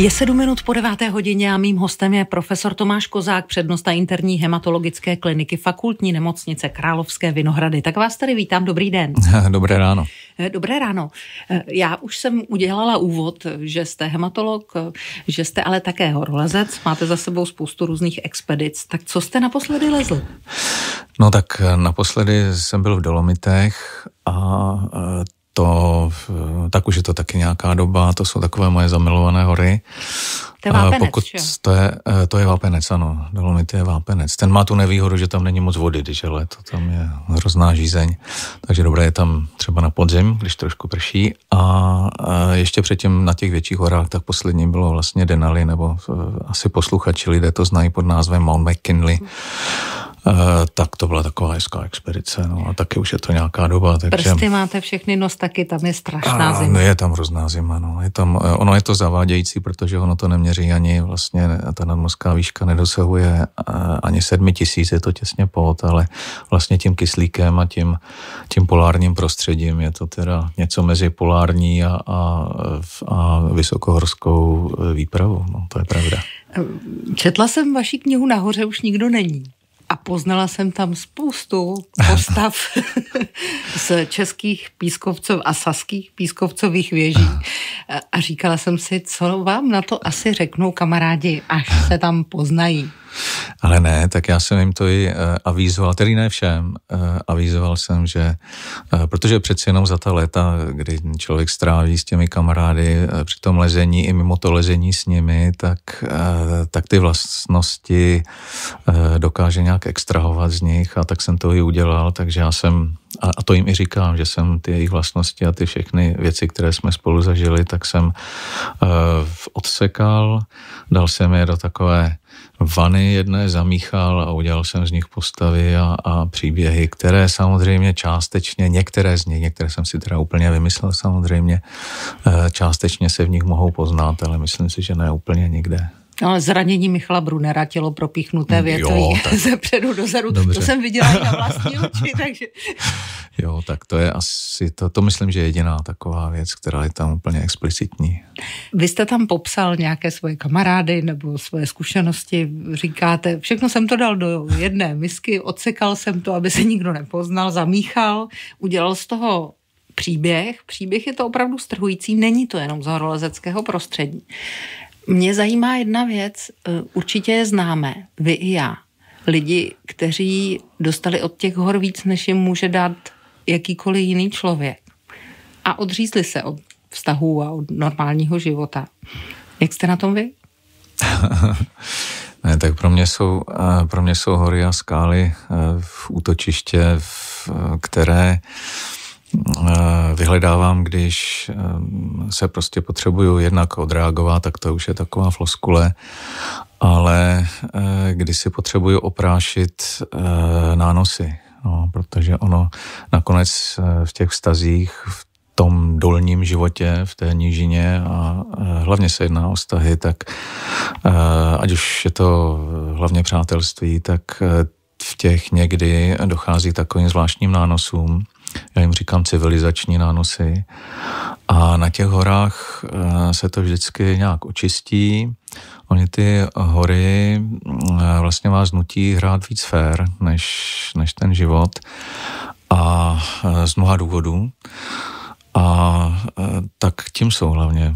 Je sedm minut po deváté hodině a mým hostem je profesor Tomáš Kozák, přednosta interní hematologické kliniky fakultní nemocnice Královské Vinohrady. Tak vás tady vítám, dobrý den. Dobré ráno. Eh, dobré ráno. Eh, já už jsem udělala úvod, že jste hematolog, eh, že jste ale také horolezec, máte za sebou spoustu různých expedic. Tak co jste naposledy lezl? No tak naposledy jsem byl v Dolomitech a to, tak už je to taky nějaká doba, to jsou takové moje zamilované hory. To je vápenec, Pokud To, je, e, to je vápenec, ano, Dolomity je vápenec. Ten má tu nevýhodu, že tam není moc vody, když je leto, tam je hrozná žízeň, takže dobré je tam třeba na podzim, když trošku prší a e, ještě předtím na těch větších horách, tak poslední bylo vlastně Denali, nebo e, asi posluchači lidé to znají pod názvem Mount McKinley. Hmm Eh, tak to byla taková hezká expedice. No a taky už je to nějaká doba. Takže... Prsty máte všechny, nos taky, tam je strašná a, zima. No je tam hrozná zima, no. Je tam, eh, ono je to zavádějící, protože ono to neměří ani vlastně, ta nadmorská výška nedosahuje eh, ani sedmi tisíc, je to těsně pod, ale vlastně tím kyslíkem a tím, tím polárním prostředím je to teda něco mezi polární a, a, a vysokohorskou výpravou. No, to je pravda. Četla jsem vaši knihu Nahoře už nikdo není a poznala jsem tam spoustu postav z českých pískovcov a saských pískovcových věží. A říkala jsem si, co vám na to asi řeknou kamarádi, až se tam poznají. Ale ne, tak já jsem jim to i eh, avízoval, tedy ne všem, eh, avízoval jsem, že eh, protože přeci jenom za ta léta, kdy člověk stráví s těmi kamarády při tom lezení i mimo to lezení s nimi, tak, tak ty vlastnosti dokáže nějak extrahovat z nich a tak jsem to i udělal, takže já jsem a, a to jim i říkám, že jsem ty jejich vlastnosti a ty všechny věci, které jsme spolu zažili, tak jsem uh, odsekal, dal jsem je do takové vany jedné, zamíchal a udělal jsem z nich postavy a, a příběhy, které samozřejmě částečně, některé z nich, některé jsem si teda úplně vymyslel samozřejmě, uh, částečně se v nich mohou poznat, ale myslím si, že ne úplně nikde. No, ale zranění Michala Brunera, tělo propíchnuté mm, větví tak... ze předu dozadu, Dobře. to jsem viděla na vlastní oči, takže... Jo, tak to je asi, to, to myslím, že je jediná taková věc, která je tam úplně explicitní. Vy jste tam popsal nějaké svoje kamarády nebo svoje zkušenosti, říkáte, všechno jsem to dal do jedné misky, odsekal jsem to, aby se nikdo nepoznal, zamíchal, udělal z toho příběh. Příběh je to opravdu strhující, není to jenom z horolezeckého prostředí. Mě zajímá jedna věc, eh, určitě je známe, vy i já. Lidi, kteří dostali od těch hor víc, než jim může dát jakýkoliv jiný člověk. A odřízli se od vztahů a od normálního života. Jak jste na tom vy? ne, tak pro mě, jsou, eh, pro mě jsou hory a skály eh, v útočiště, v které Eh, vyhledávám, když eh, se prostě potřebuju jednak odreagovat, tak to už je taková floskule, ale eh, když si potřebuju oprášit nánosy, no, protože ono nakonec v těch vztazích, v tom dolním životě, v té nížině a hlavně se jedná o vztahy, tak ať už je to hlavně přátelství, tak v těch někdy dochází k takovým zvláštním nánosům, já jim říkám civilizační nánosy. A na těch horách eh, se to vždycky nějak očistí. Oni ty hory eh, vlastně vás nutí hrát víc fér než, než ten život a eh, z mnoha důvodů. A tak tím jsou hlavně.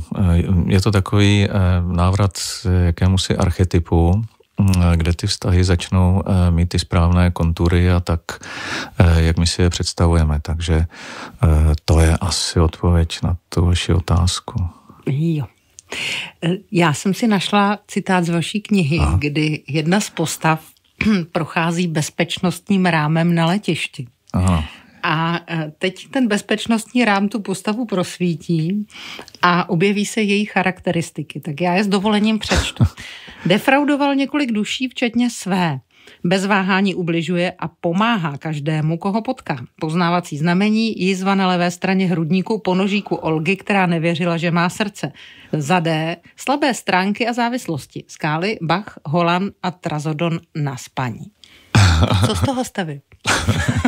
Je to takový návrat jakémusi archetypu, Mm, kde ty vztahy začnou eh, mít ty správné kontury a tak, eh, jak my si je představujeme. Takže eh, to je asi odpověď na tu vaši otázku. Jo. Já jsem si našla citát z vaší knihy, a. kdy jedna z postav prochází bezpečnostním rámem na letišti. Aha. A e, teď ten bezpečnostní rám tu postavu prosvítí a objeví se její charakteristiky. Tak já je s dovolením přečtu. Defraudoval několik duší, včetně své. Bez váhání ubližuje a pomáhá každému, koho potká. Poznávací znamení jizva na levé straně hrudníku ponožíku Olgy, která nevěřila, že má srdce. Za D. Slabé stránky a závislosti. Skály, Bach, Holan a Trazodon na spaní. Co z toho stavy?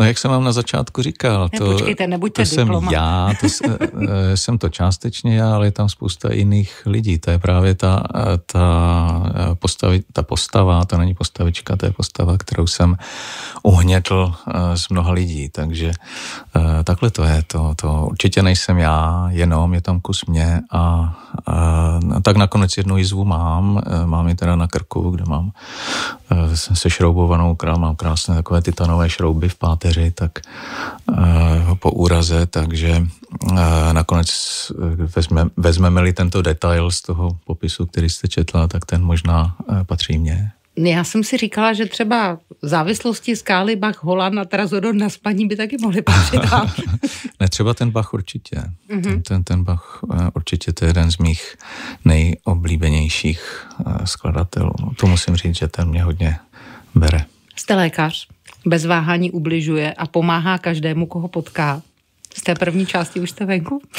No jak jsem vám na začátku říkal, to, ne, Počkejte, nebuďte to jsem já, to jsem, eh, jsem to částečně já, ale je tam spousta jiných lidí. To je právě ta, ta eh, postavi, ta postava, to není postavička, to je postava, kterou jsem uhnětl eh, z mnoha lidí, takže eh, takhle to je, to, to určitě nejsem já, jenom je tam kus mě a, eh, a tak nakonec jednu jizvu mám, mám ji teda na krku, kde mám šroubovanou král, mám krásné takové titanové šrouby v páteři, tak po úraze, takže nakonec vezme, vezmeme-li tento detail z toho popisu, který jste četla, tak ten možná patří mě. Já jsem si říkala, že třeba závislosti skály Bach, Holan a Trazodon na spaní by taky mohly patřit ne, třeba ten Bach určitě. Mm-hmm. Ten, ten, ten Bach eh, určitě to je jeden z mých nejoblíbenějších eh, skladatelů. No, to musím říct, že ten mě hodně bere. Jste lékař, bez váhání ubližuje a pomáhá každému, koho potká. Z té první části už jste venku?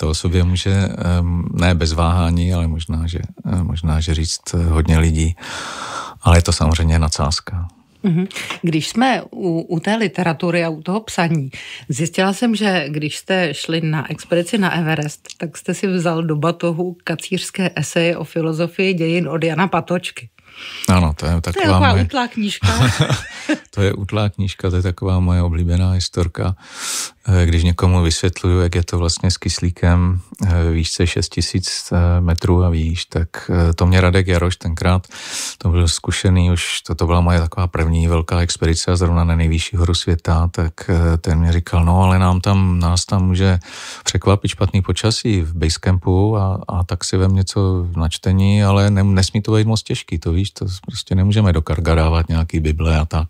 to o sobě může, ne bez váhání, ale možná, že, eh, možná, že říct eh, hodně lidí. Ale je to samozřejmě nadsázka. Mhm. Když jsme u, u té literatury a u toho psaní, zjistila jsem, že když jste šli na expedici na Everest, tak jste si vzal do batohu kacířské eseje o filozofii dějin od Jana Patočky. Ano, to je taková, to je taková moje... útlá knížka. to je útlá knížka, to je taková moje oblíbená historka. Eh, když někomu vysvětluju, jak je to vlastně s kyslíkem eh, výšce 6000 eh, metrů a výš, tak to mě Radek Jaroš tenkrát, to byl zkušený už, to, to byla moje taková první velká expedice zrovna na nejvyšší horu světa, tak ten mě říkal, no ale nám tam, nás tam může překvapit špatný počasí v basecampu a, a tak si vem něco na čtení, ale ne, nesmí to být moc těžký, to víš, to prostě nemůžeme do karga dávat nějaký Bible a tak.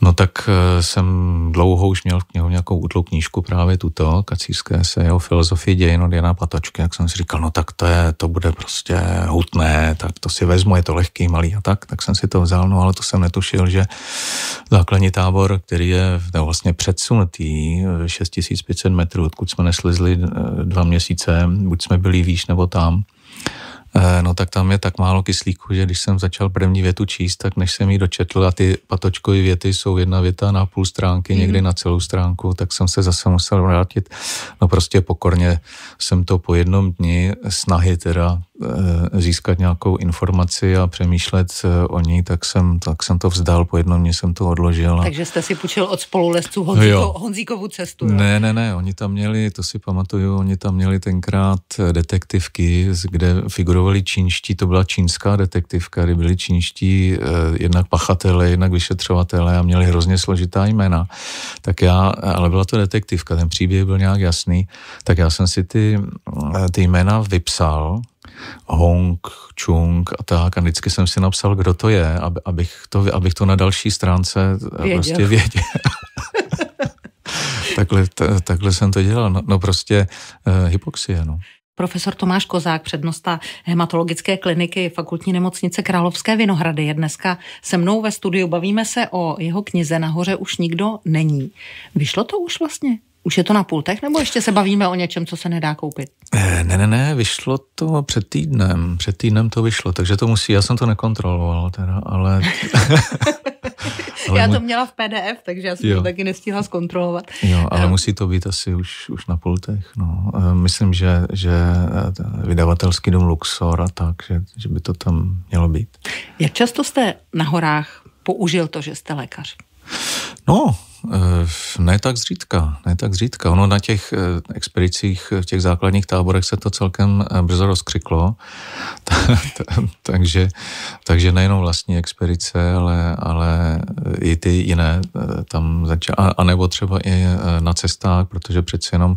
No tak eh, jsem dlouho už měl v knihu nějakou útlou knížku právě tuto, kacířské se jeho filozofii dějin od Jana Patočky, jak jsem si říkal, no tak to, je, to bude prostě hutné, tak to si vezmu, je to lehký, malý a tak, tak jsem si to vzal, no ale to jsem netušil, že základní tábor, který je no, vlastně předsunutý 6500 eh, metrů, odkud jsme neslizli eh, dva měsíce, buď jsme byli výš nebo tam, Eh, no tak tam je tak málo kyslíku, že když jsem začal první větu číst, tak než jsem ji dočetl a ty patočkové věty jsou jedna věta na půl stránky, mm. někdy na celou stránku, tak jsem se zase musel vrátit. No prostě pokorně jsem to po jednom dni snahy teda Eh, získat nějakou informaci a přemýšlet eh, o ní, tak jsem, tak jsem to vzdal, po jednom mě jsem to odložil. A... Takže jste si půjčil od spolulesců Honzíko, Honzíkovu cestu. Jo? Ne, ne, ne, oni tam měli, to si pamatuju, oni tam měli tenkrát eh, detektivky, kde figurovali čínští, to byla čínská detektivka, kdy byli čínští eh, jednak pachatele, jednak vyšetřovatele a měli hrozně složitá jména. Tak já, ale byla to detektivka, ten příběh byl nějak jasný, tak já jsem si ty, ty jména vypsal, Hong, Chung a tak. A vždycky jsem si napsal, kdo to je, aby, abych, to, abych to na další stránce eh, věděl. prostě věděl. takhle, t- takhle jsem to dělal. No, no prostě eh, hypoxie, no. Profesor Tomáš Kozák, přednosta hematologické kliniky Fakultní nemocnice Královské Vinohrady, je dneska se mnou ve studiu. Bavíme se o jeho knize Nahoře už nikdo není. Vyšlo to už vlastně? Už je to na pultech, nebo ještě se bavíme o něčem, co se nedá koupit? Eh, ne, ne, ne, vyšlo to před týdnem. Před týdnem to vyšlo, takže to musí, já jsem to nekontroloval teda, ale... ale já to měla v PDF, takže já jsem jo. to taky nestihla zkontrolovat. Jo, ale eh. musí to být asi už, už na pultech, no. Eh, myslím, že, že vydavatelský dům Luxor a tak, že, že by to tam mělo být. Jak často jste na horách použil to, že jste lékař? No, Eh, ne tak zřídka, ne tak zřídka. Ono na těch eh, expedicích, v těch základních táborech se to celkem eh, brzo rozkřiklo, takže, takže nejenom vlastní expedice, ale, ale i ty jiné tam začaly, a, a nebo třeba i na cestách, protože přeci jenom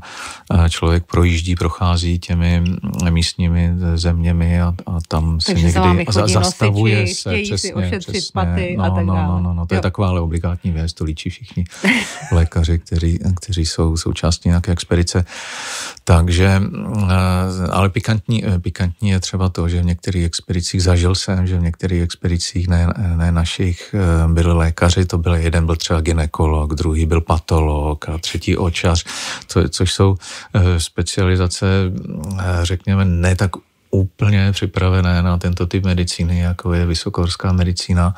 člověk projíždí, prochází těmi mm, místními zeměmi a, a tam si takže někdy jako za zastavuje nosiči, se. přesně, si přesně, paty no, a tak no, no, dále. No, no, no, to jo. je taková ale obligátní věc, to líčí všichni lékaři, kteří, kteří jsou součástí nějaké expedice. Takže, eh, ale pikantní, eh, pikantní je třeba to, že v některých expedicích zažil jsem, že v některých expedicích, ne, ne našich, eh, byli lékaři, to byl jeden byl třeba ginekolog, druhý byl patolog a třetí očař, co, což jsou specializace, řekněme, ne tak úplně připravené na tento typ medicíny, jako je vysokorská medicína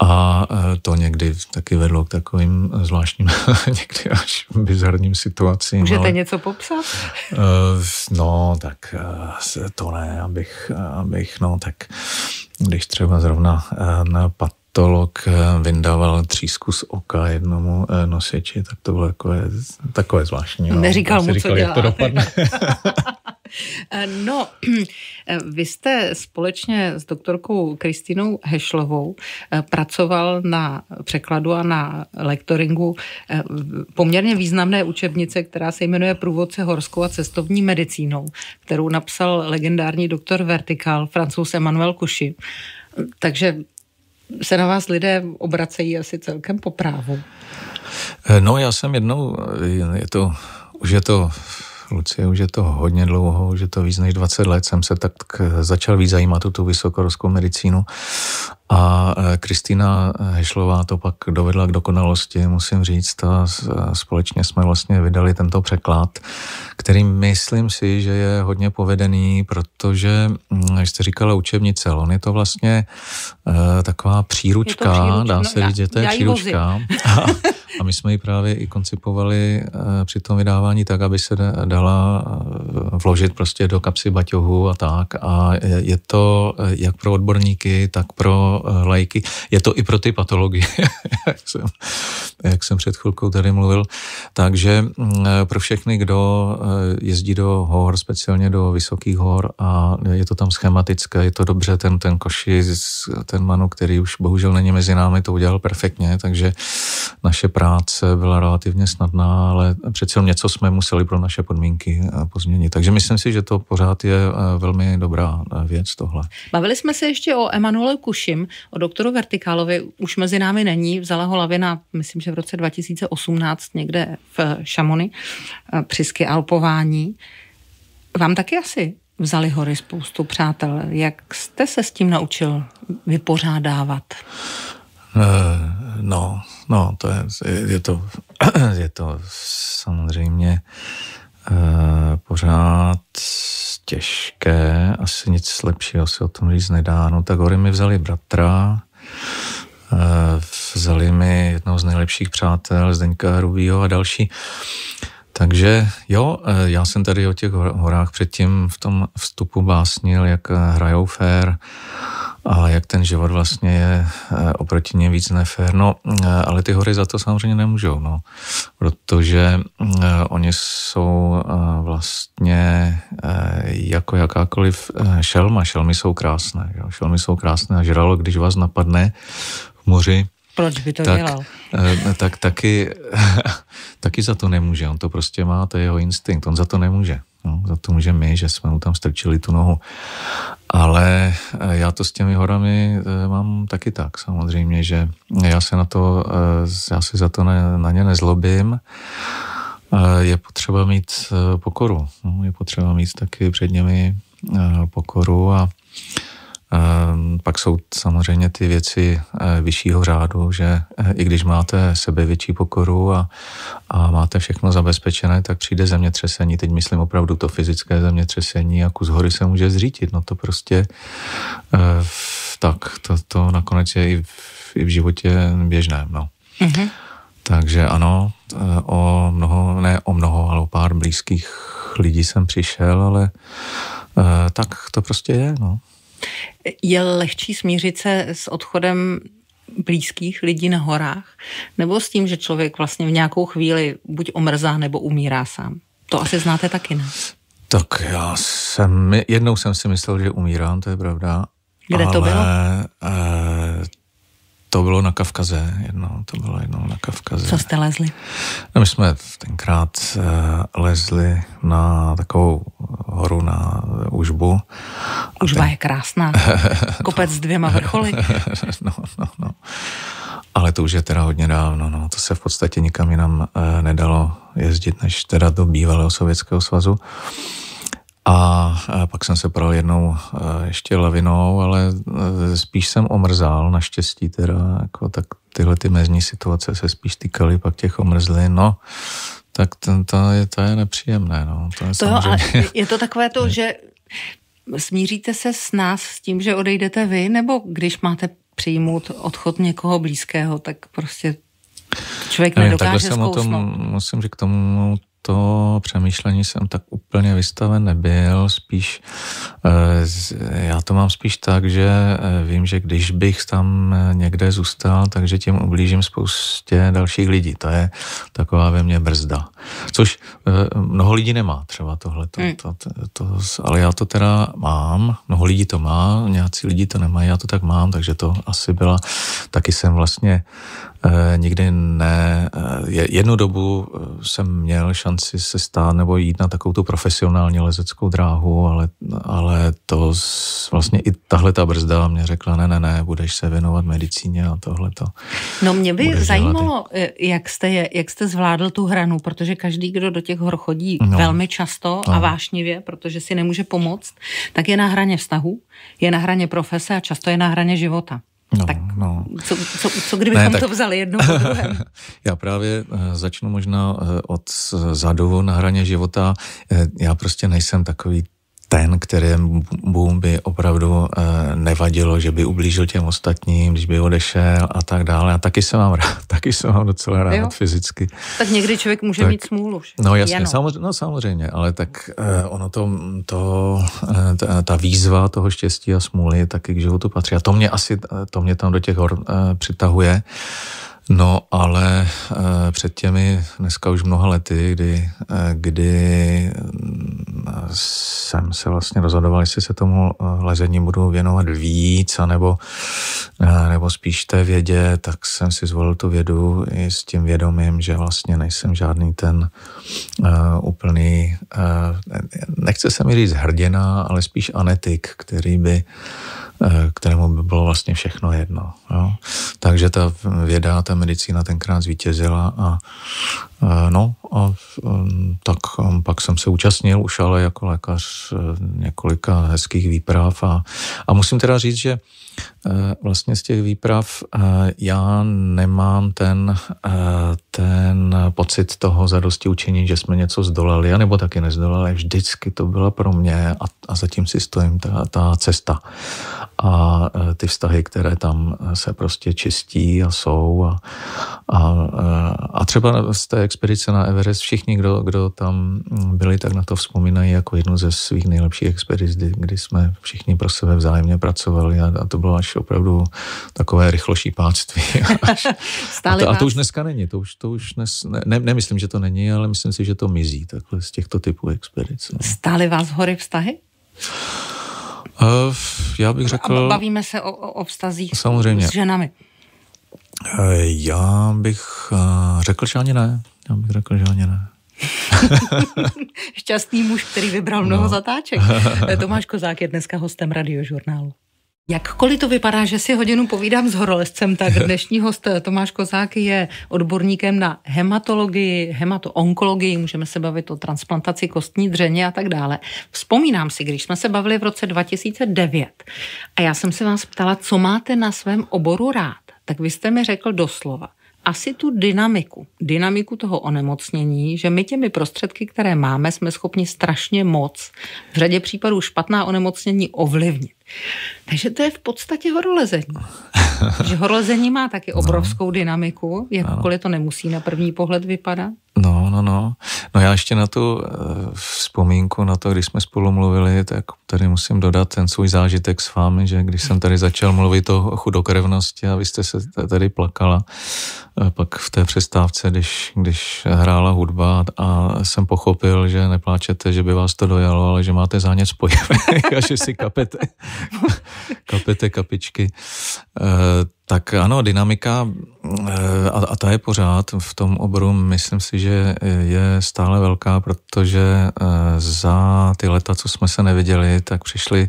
a e, to někdy taky vedlo k takovým e, zvláštním, někdy až bizarním situacím. Můžete ale, něco popsat? E, no, tak to ne, abych, abych no, tak když třeba zrovna na pat patolog vyndával třísku z oka jednomu nosiči, tak to bylo takové, takové zvláštní. No. Neříkal no, mu, říkal, co dělá. jak to dopadne. Eh, no, eh, vy jste společně s doktorkou Kristínou Hešlovou eh, pracoval na překladu a na lektoringu poměrně významné učebnice, která se jmenuje Průvodce horskou a cestovní medicínou, kterou napsal legendární doktor Vertikal, francouz Emmanuel Kuši. Takže se na vás lidé obracejí asi celkem po právu. No, já jsem jednou, je to, už je to kluci, už je to hodně dlouho, už je to víc než 20 let, jsem se tak začal víc zajímat o tu medicínu a eh, Kristýna Hešlová to pak dovedla k dokonalosti, musím říct, a eh, společně jsme vlastně vydali tento překlad který myslím si, že je hodně povedený, protože, mm, jak jste říkala, učebnice, on je to vlastně uh, taková příručka, příruč, dá no, se říct, že to je příručka. A, my jsme ji právě i koncipovali uh, při tom vydávání tak, aby se dala eh, vložit prostě do kapsy baťohu a tak. A je to jak pro odborníky, tak pro lajky. Je to i pro ty patologie, jak, jsem, jak jsem před chvilkou tady mluvil. Takže mm, pro všechny, kdo Eh, jezdí do hor, speciálně do vysokých hor a je to tam schematické, je to dobře, ten, ten koši, ten Manu, který už bohužel není mezi námi, to udělal perfektně, takže naše práce byla relativně snadná, ale přece něco jsme museli pro naše podmínky eh, pozměnit. Takže myslím si, že to pořád je eh, velmi dobrá věc tohle. Bavili jsme se ještě o Emanuelu Kušim, o doktoru Vertikálovi, už mezi námi není, vzala ho lavina, myslím, že v roce 2018 někde v Šamony, při Sky Alpo mapování vám taky asi vzali hory spoustu přátel. Jak jste se s tím naučil vypořádávat? Eh, no, no, to je, je to, je to samozřejmě eh, pořád těžké, asi nic lepšího si o tom říct nedá. No tak hory mi vzali bratra, eh, vzali mi jednoho z nejlepších přátel, Zdeňka Hrubýho a další. Takže jo, eh, já jsem tady o těch horách předtím v tom vstupu básnil, jak eh, hrajou fér a jak ten život vlastně je eh, oproti ně víc nefér. No, ale ty hory za to samozřejmě nemůžou, no, protože oni jsou vlastně jako jakákoliv šelma. Šelmy jsou krásné, jo. šelmy jsou krásné a žralo, když vás napadne v moři, proč by to tak, dělal? Eh, tak taky, taky za to nemůže. On to prostě má, to je jeho instinkt. On za to nemůže. No, za to může my, že jsme mu tam strčili tu nohu. Ale eh, já to s těmi horami eh, mám taky tak samozřejmě, že já se na to, já se za to ne, na ně nezlobím. Je potřeba mít pokoru. No, je potřeba mít taky před nimi pokoru a Ehm, pak jsou samozřejmě ty věci eh, vyššího řádu, že eh, i když máte sebevětší pokoru a, a máte všechno zabezpečené, tak přijde zemětřesení. Teď myslím opravdu to fyzické zemětřesení a kus hory se může zřítit. No to prostě eh, tak, to, to nakonec je i v, i v životě běžné, No. Mm-hmm. Takže ano, o mnoho, ne o mnoho, ale o pár blízkých lidí jsem přišel, ale tak to prostě je. No. Je lehčí smířit se s odchodem blízkých lidí na horách, nebo s tím, že člověk vlastně v nějakou chvíli buď omrzá, nebo umírá sám? To asi znáte taky, ne? Tak já jsem, jednou jsem si myslel, že umírám, to je pravda. Kde ale, to bylo? Eh, to bylo na Kavkaze, jedno, to bylo jedno na Kavkaze. Co jste lezli? No, my jsme tenkrát uh, lezli na takovou eh, horu na eh, Užbu. Užba ten... je krásná. Kopec no. s dvěma vrcholy. no, no, no. Ale to už je teda hodně dávno, no. To se v podstatě nikam jinam uh, nedalo jezdit, než teda do bývalého Sovětského svazu. Uh, a e, pak jsem se pral jednou e, ještě lavinou, ale e, spíš jsem omrzal, naštěstí teda, jako tak tyhle ty mezní situace se spíš týkaly pak těch omrzly, No, tak ten, to, je, to je nepříjemné. No. To je, to samozřejmě... a je to takové to, že smíříte se s nás s tím, že odejdete vy, nebo když máte přijmout odchod někoho blízkého, tak prostě člověk Nevím, nedokáže takhle jsem o tom, musím, že k tomu to přemýšlení jsem tak úplně vystaven nebyl, spíš eh, já to mám spíš tak, že eh, vím, že když bych tam eh, někde zůstal, takže tím ublížím spoustě dalších lidí. To je taková ve mně brzda. Což mnoho lidí nemá třeba tohle, to, hmm. to, to, to, ale já to teda mám, mnoho lidí to má, nějací lidi to nemají, já to tak mám, takže to asi byla, taky jsem vlastně Eh, nikdy ne. Eh, jednu dobu eh, jsem měl šanci se stát nebo jít na takovou tu profesionální lezeckou dráhu, ale, ale to vlastně i tahle ta brzda mě řekla, ne, ne, ne, budeš se věnovat medicíně a tohle to. No mě by zajímalo, jak jste, je, jak jste zvládl tu hranu, protože každý, kdo do těch hor chodí no. velmi často no. a vášnivě, protože si nemůže pomoct, tak je na hraně vztahu, je na hraně profese a často je na hraně života. No, tak no. Co, co, co kdybychom ne, tak... to vzali jedno po druhém? Já právě eh, začnu možná eh, od zadu na hraně života. Eh, já prostě nejsem takový ten, kterému by opravdu eh, nevadilo, že by ublížil těm ostatním, když by odešel a tak dále. A taky se mám rád, taky se mám docela rád jo. fyzicky. Tak někdy člověk může tak, mít smůlu. Že? No jasně, samozřejmě, no, samozřejmě, ale tak eh, ono to, to eh, ta, ta výzva toho štěstí a smůly taky k životu patří. A to mě asi, to mě tam do těch hor přitahuje. No, ale e, před těmi dneska už mnoha lety, kdy, e, kdy mm, jsem se vlastně rozhodoval, jestli se tomu eh, lezení budu věnovat víc, anebo, e, nebo spíš té vědě, tak jsem si zvolil tu vědu i s tím vědomím, že vlastně nejsem žádný ten e, úplný, e, nechce se mi říct hrdina, ale spíš anetik, který by Eh, kterému by bylo vlastně všechno jedno. Jo. Takže ta věda, ta medicína tenkrát zvítězila a eh, no a mm, tak mm, pak jsem se účastnil už ale jako lékař eh, několika hezkých výprav a, a musím teda říct, že Eh, vlastně z těch výprav eh, já nemám ten, eh, ten pocit toho zadosti učení, že jsme něco zdolali, nebo taky nezdolali. Vždycky to byla pro mě a, a zatím si stojím ta, ta cesta. A ty vztahy, které tam se prostě čistí a jsou. A, a, a třeba z té expedice na Everest všichni, kdo, kdo tam byli, tak na to vzpomínají jako jednu ze svých nejlepších expedic, kdy, kdy jsme všichni pro sebe vzájemně pracovali a, a to bylo až opravdu takové rychloší páctví a, to, a to už dneska není, to už, to už dnes, ne, nemyslím, že to není, ale myslím si, že to mizí takhle z těchto typů expedic. No. Stály vás hory vztahy? Uh, já bych řekl... A bavíme se o, o vztazích samozřejmě. s ženami. Uh, já bych uh, řekl, že ani ne. Já bych řekl, že ani ne. Šťastný muž, který vybral mnoho no. zatáček. Tomáš Kozák je dneska hostem radiožurnálu. Jakkoliv to vypadá, že si hodinu povídám s horolezcem, tak dnešní host Tomáš Kozák je odborníkem na hematologii, hematoonkologii, můžeme se bavit o transplantaci kostní dřeně a tak dále. Vzpomínám si, když jsme se bavili v roce 2009 a já jsem se vás ptala, co máte na svém oboru rád, tak vy jste mi řekl doslova – asi tu dynamiku, dynamiku toho onemocnění, že my těmi prostředky, které máme, jsme schopni strašně moc v řadě případů špatná onemocnění ovlivnit. Takže to je v podstatě horolezení. že horolezení má taky no. obrovskou no. dynamiku, jakkoliv to nemusí na první pohled vypadat. No, no, no. No já ještě na tu eh, vzpomínku, na to, když jsme spolu mluvili, tak tady musím dodat ten svůj zážitek s vámi, že když jsem tady začal mluvit o chudokrevnosti a vy jste se tady plakala, eh, pak v té přestávce, když, když hrála hudba a jsem pochopil, že nepláčete, že by vás to dojalo, ale že máte zánět spojivek a že si kapete, kapete kapičky. Eh, tak ano, dynamika eh, a, a ta je pořád v tom oboru, myslím si, že je stále velká, protože za ty leta, co jsme se neviděli, tak přišly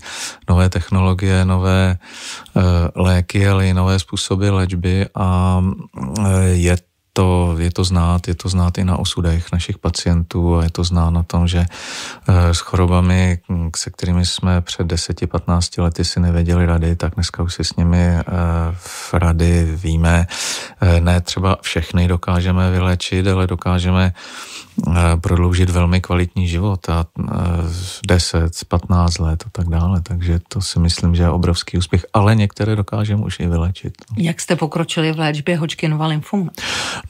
nové technologie, nové eh, léky, ale i nové způsoby léčby a eh, je to, je to znát, je to znát i na osudech našich pacientů a je to znát na tom, že eh, s chorobami, mm, se kterými jsme před 10-15 lety si nevěděli rady, tak dneska už si s nimi eh, v rady víme. Eh, ne třeba všechny dokážeme vyléčit, ale dokážeme prodloužit velmi kvalitní život a 10, 15 let a tak dále. Takže to si myslím, že je obrovský úspěch, ale některé dokážeme už i vyléčit. Jak jste pokročili v léčbě Hodgkinova lymfomu?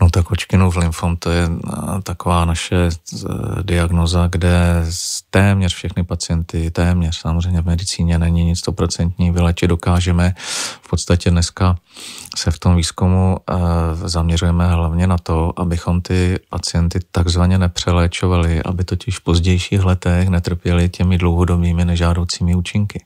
No tak v lymfom to je taková naše e, diagnoza, kde téměř všechny pacienty, téměř samozřejmě v medicíně není nic stoprocentní, vylečit dokážeme. V podstatě dneska se v tom výzkumu e, zaměřujeme hlavně na to, abychom ty pacienty takzvaně nepřeléčovali, aby totiž v pozdějších letech netrpěli těmi dlouhodobými nežádoucími účinky. E,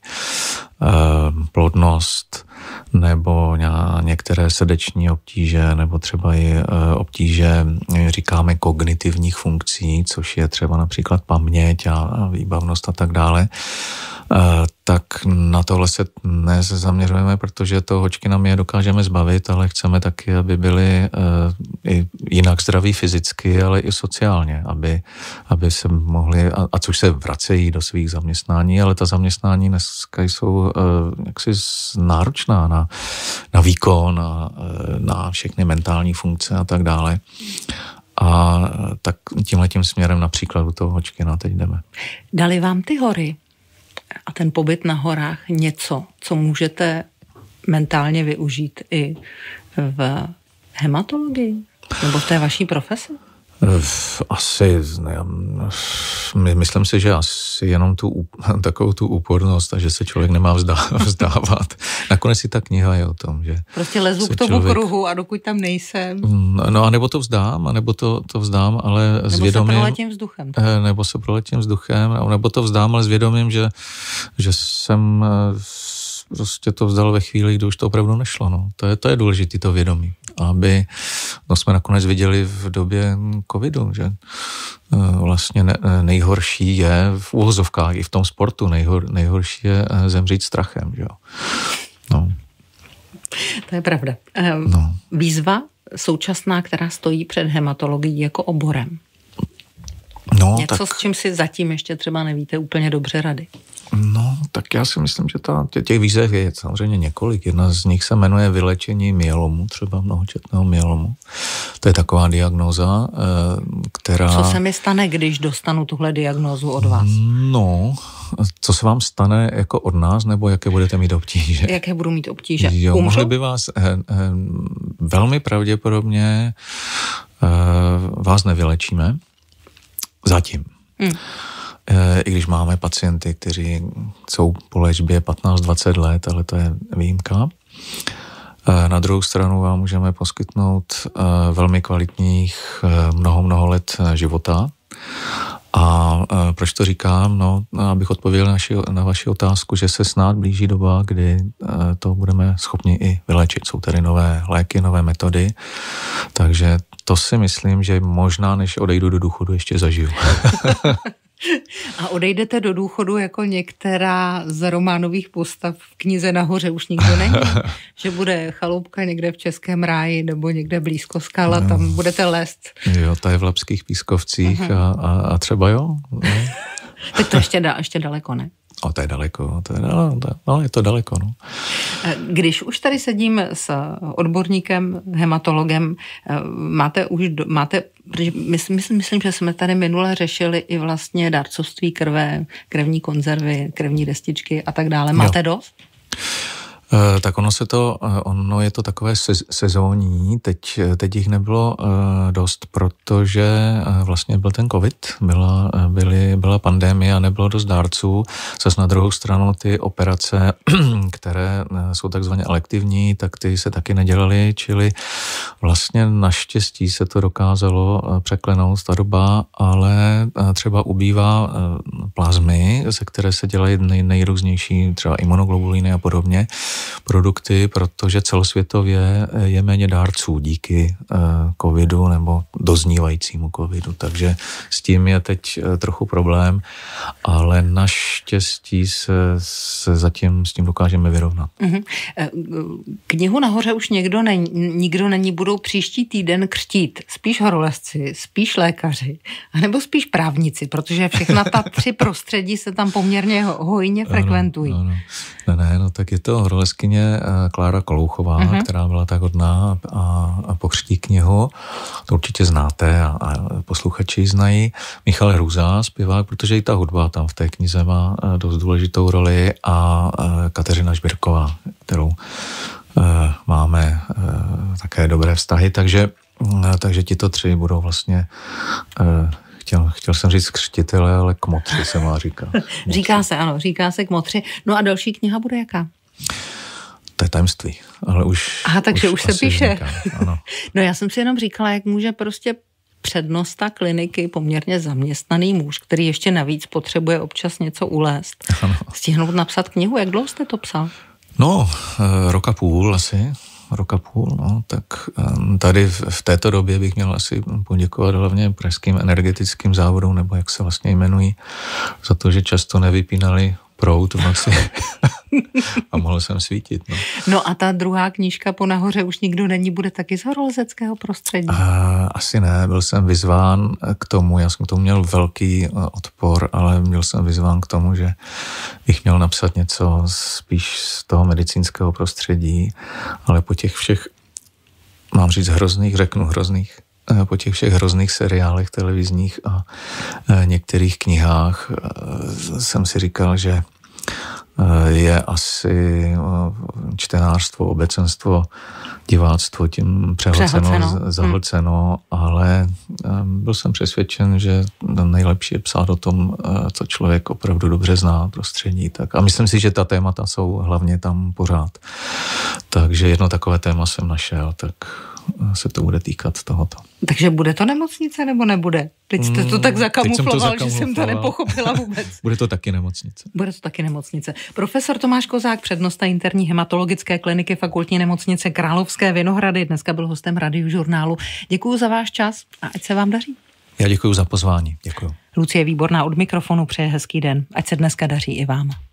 plodnost, nebo některé srdeční obtíže, nebo třeba i e, obtíže, e, říkáme, kognitivních funkcí, což je třeba například paměť a výbavnost a tak dále tak na tohle se dnes zaměřujeme, protože to hočkina nám je dokážeme zbavit, ale chceme taky, aby byli e, i jinak zdraví fyzicky, ale i sociálně, aby, aby se mohli, a, a což se vracejí do svých zaměstnání, ale ta zaměstnání dneska jsou e, jaksi náročná na, na výkon, na, e, na všechny mentální funkce a tak dále. A tak tímhle tím směrem například u toho hočkina teď jdeme. Dali vám ty hory? a ten pobyt na horách něco, co můžete mentálně využít i v hematologii nebo v té vaší profesi? Eh, asi, ne, my, myslím si, že asi jenom tu, takovou tu úpornost a že se člověk nemá vzdá, vzdávat. Nakonec i ta kniha je o tom, že... Prostě lezu k tomu člověk, kruhu a dokud tam nejsem. Mm, no a nebo to vzdám, a nebo to, to vzdám, ale nebo zvědomím... Eh, nebo se proletím vzduchem. Nebo se proletím vzduchem, nebo to vzdám, ale zvědomím, že, že jsem eh, prostě to vzdal ve chvíli, kdy už to opravdu nešlo. No. To, je, to je důležité, to vědomí aby, no jsme nakonec viděli v době covidu, že eh, vlastně eh, nejhorší je v úvozovkách i v tom sportu, nejhor, nejhorší je eh, zemřít strachem, že No. To je pravda. Ehm, no. Výzva současná, která stojí před hematologií jako oborem. No, Něco, tak... s čím si zatím ještě třeba nevíte úplně dobře rady. No, tak já si myslím, že ta, tě, těch výzev je samozřejmě několik. Jedna z nich se jmenuje vylečení mělomu, třeba mnohočetného mělomu. To je taková diagnóza, eh, která... Co se mi stane, když dostanu tuhle diagnózu od vás? No, co se vám stane jako od nás, nebo jaké budete mít obtíže? Jaké budu mít obtíže? Jo, Umřu? mohli by vás eh, eh, velmi pravděpodobně eh, vás nevylečíme. Zatím. Hmm. Eh, i když máme pacienty, kteří jsou po léčbě 15-20 let, ale to je výjimka. Eh, na druhou stranu vám můžeme poskytnout eh, velmi kvalitních mnoho, mnoho let života. A proč to říkám? No, abych odpověděl na, na vaši otázku, že se snad blíží doba, kdy to budeme schopni i vylečit. Jsou tady nové léky, nové metody, takže to si myslím, že možná, než odejdu do důchodu, ještě zažiju. A odejdete do důchodu jako některá z románových postav v knize Nahoře už nikdo není, že bude chaloupka někde v Českém ráji nebo někde blízko skala, no. tam budete lézt. Jo, ta je v Lapských pískovcích a, a, a třeba jo. No. Teď to ještě, da, ještě daleko, ne? O, to je daleko, to je, no, no, je to daleko. No. Eh, když už tady sedím s odborníkem, hematologem, eh, máte už, máte, myslím, myslím, že jsme tady minule řešili i vlastně dárcovství krve, krevní konzervy, krevní destičky a tak dále. Máte jo. dost? Eh, tak ono se to, eh, ono je to takové sezónní, teď, eh, teď jich nebylo dost, protože vlastně byl ten covid, byla, byly, byla pandémie a nebylo dost dárců. Zase na druhou stranu ty operace, které jsou takzvaně elektivní, tak ty se taky nedělaly, čili vlastně naštěstí se to dokázalo překlenout ta doba, ale třeba ubývá plazmy, ze které se dělají nej, nejrůznější třeba imunoglobulíny a podobně produkty, protože celosvětově eh, je méně dárců díky eh, covidu nebo doznívajícímu covidu, takže s tím je teď eh, trochu problém, ale naštěstí se, se zatím s tím dokážeme vyrovnat. Mm-hmm. Knihu nahoře už někdo není, nikdo není, budou příští týden křtít spíš horolezci, spíš lékaři, anebo spíš právníci, protože všechna ta tři prostředí se tam poměrně hojně frekventují. No, no, no. Ne, ne, no tak je to horolezci profesorkyně eh, Klára Kolouchová, uh-huh. která byla tak hodná a, a pokřtí knihu. To určitě znáte a, a posluchači znají. Michal Hruza zpěvák, protože i ta hudba tam v té knize má eh, dost důležitou roli a eh, Kateřina Žbirková, kterou máme také dobré vztahy, takže, mm, takže tito tři budou vlastně chtěl, chtěl jsem říct křtitele, ale kmotři se má říká. říká se, ano, říká se kmotři. No a další kniha bude jaká? To je tajemství, ale už... Aha, takže už, už se píše. ano. no já jsem si jenom říkala, jak může prostě přednosta kliniky, poměrně zaměstnaný muž, který ještě navíc potřebuje občas něco ulézt, ano. stihnout napsat knihu. Jak dlouho jste to psal? No, eh, roka půl asi, roka půl, no, tak tady v této době bych měl asi poděkovat hlavně pražským energetickým závodům, nebo jak se vlastně jmenují, za to, že často nevypínali prout v noci a mohl jsem svítit. No. no a ta druhá knížka po nahoře už nikdo není, bude taky z horolezeckého prostředí? A, asi ne, byl jsem vyzván k tomu, já jsem k tomu měl velký eh, odpor, ale měl jsem vyzván k tomu, že bych měl napsat něco spíš z toho medicínského prostředí, ale po těch všech, mám říct hrozných, řeknu hrozných Eh, po těch všech hrozných seriálech televizních a eh, některých knihách eh, jsem si říkal, že je asi čtenářstvo, obecenstvo, diváctvo tím přehlceno, přehlceno. Hmm. zahlceno, hmm. ale byl jsem přesvědčen, že nejlepší je psát o tom, co člověk opravdu dobře zná, prostředí. Tak. A myslím si, že ta témata jsou hlavně tam pořád. Takže jedno takové téma jsem našel, tak se to bude týkat tohoto. Takže bude to nemocnice nebo nebude? Teď jste to tak hmm, zakamufloval, to že jsem to nepochopila vůbec. bude to taky nemocnice. Bude to taky nemocnice. Profesor Tomáš Kozák, přednosta interní hematologické kliniky Fakultní nemocnice Královské Vinohrady, dneska byl hostem radiožurnálu. Děkuji za váš čas a ať se vám daří. Já děkuji za pozvání. Děkuji. Lucie Výborná od mikrofonu přeje hezký den. Ať se dneska daří i vám.